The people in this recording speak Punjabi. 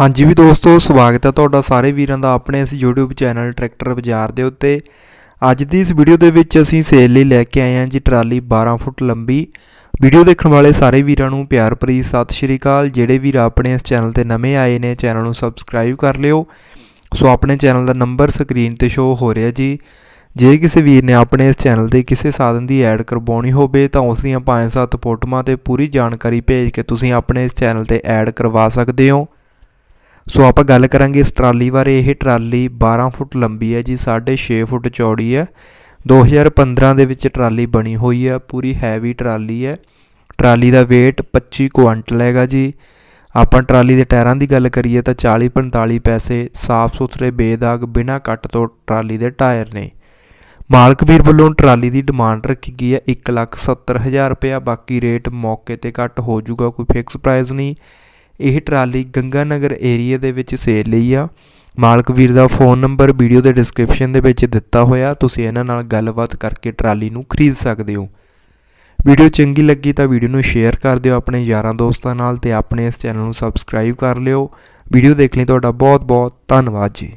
ਹਾਂਜੀ ਵੀ ਦੋਸਤੋ ਸਵਾਗਤ ਹੈ ਤੁਹਾਡਾ ਸਾਰੇ ਵੀਰਾਂ ਦਾ ਆਪਣੇ ਇਸ YouTube ਚੈਨਲ ਟਰੈਕਟਰ ਬਾਜ਼ਾਰ ਦੇ ਉੱਤੇ ਅੱਜ ਦੀ ਇਸ ਵੀਡੀਓ ਦੇ ਵਿੱਚ ਅਸੀਂ ਸੇਲ ਲਈ ਲੈ ਕੇ ਆਏ ਹਾਂ ਜੀ ਟਰਾਲੀ 12 ਫੁੱਟ ਲੰਬੀ ਵੀਡੀਓ ਦੇਖਣ ਵਾਲੇ ਸਾਰੇ ਵੀਰਾਂ ਨੂੰ ਪਿਆਰ ਭਰੀ ਸਤਿ ਸ਼੍ਰੀ ਅਕਾਲ ਜਿਹੜੇ ਵੀਰ ਆਪਣੇ ਇਸ ਚੈਨਲ ਤੇ ਨਵੇਂ ਆਏ ਨੇ ਚੈਨਲ ਨੂੰ ਸਬਸਕ੍ਰਾਈਬ ਕਰ ਲਿਓ ਸੋ ਆਪਣੇ ਚੈਨਲ ਦਾ ਨੰਬਰ ਸਕਰੀਨ ਤੇ ਸ਼ੋ ਹੋ ਰਿਹਾ ਜੀ ਜੇ ਕਿਸੇ ਵੀਰ ਨੇ ਆਪਣੇ ਇਸ ਚੈਨਲ ਦੇ ਕਿਸੇ ਸਾਧਨ ਦੀ ਐਡ ਕਰਵਾਉਣੀ ਹੋਵੇ ਤਾਂ ਉਸ ਦੀਆਂ 5-7 ਫੋਟੋਆਂ ਤੇ ਪੂਰੀ ਜਾਣਕਾਰੀ ਭੇਜ ਕੇ ਤੁਸੀਂ ਆਪਣੇ ਇਸ ਚੈਨਲ ਤੇ ਐਡ ਕਰਵਾ ਸਕਦੇ ਹੋ ਸੋ ਆਪਾਂ ਗੱਲ ਕਰਾਂਗੇ ਇਸ ਟਰਾਲੀ ਬਾਰੇ ਇਹ ਟਰਾਲੀ 12 ਫੁੱਟ ਲੰਬੀ ਹੈ ਜੀ 6.5 ਫੁੱਟ ਚੌੜੀ ਹੈ 2015 ਦੇ ਵਿੱਚ ਟਰਾਲੀ ਬਣੀ ਹੋਈ ਹੈ ਪੂਰੀ ਹੈਵੀ ਟਰਾਲੀ ਹੈ ਟਰਾਲੀ ਦਾ weight 25 ਕੁਆਂਟਲ ਹੈਗਾ ਜੀ ਆਪਾਂ ਟਰਾਲੀ ਦੇ ਟਾਇਰਾਂ ਦੀ ਗੱਲ ਕਰੀਏ ਤਾਂ 40 45 ਪੈਸੇ ਸਾਫ਼ ਸੁਥਰੇ ਬੇਦਾਗ ਬਿਨਾਂ ਕੱਟ ਤੋਂ ਟਰਾਲੀ ਦੇ ਟਾਇਰ ਨੇ ਮਾਲਕ ਵੀਰ ਵੱਲੋਂ ਟਰਾਲੀ ਦੀ ਡਿਮਾਂਡ ਰੱਖੀ ਗਈ ਹੈ 1,70,000 ਲੱਖ ਰੁਪਇਆ ਬਾਕੀ ਰੇਟ ਮੌਕੇ ਤੇ ਘੱਟ ਹੋ ਜਾਊਗਾ ਕੋਈ ਫਿਕਸ ਪ੍ਰਾਈਸ ਨਹੀਂ ਇਹ ਟਰਾਲੀ ਗੰਗਾ ਨਗਰ ਏਰੀਆ ਦੇ ਵਿੱਚ ਸੇਲ ਲਈ ਆ ਮਾਲਕ ਵੀਰ ਦਾ ਫੋਨ ਨੰਬਰ ਵੀਡੀਓ ਦੇ ਡਿਸਕ੍ਰਿਪਸ਼ਨ ਦੇ ਵਿੱਚ ਦਿੱਤਾ ਹੋਇਆ ਤੁਸੀਂ ਇਹਨਾਂ ਨਾਲ ਗੱਲਬਾਤ ਕਰਕੇ ਟਰਾਲੀ ਨੂੰ ਖਰੀਦ ਸਕਦੇ ਹੋ ਵੀਡੀਓ ਚੰਗੀ ਲੱਗੀ ਤਾਂ ਵੀਡੀਓ ਨੂੰ ਸ਼ੇਅਰ ਕਰ ਦਿਓ ਆਪਣੇ ਯਾਰਾਂ ਦੋਸਤਾਂ ਨਾਲ ਤੇ ਆਪਣੇ ਇਸ ਚੈਨਲ ਨੂੰ ਸਬਸਕ੍ਰਾਈਬ ਕਰ ਲਿਓ ਵੀਡੀਓ ਦੇਖ ਲਈ ਤੁਹਾਡਾ ਬਹੁਤ ਬਹੁਤ ਧੰਨਵਾਦ ਜੀ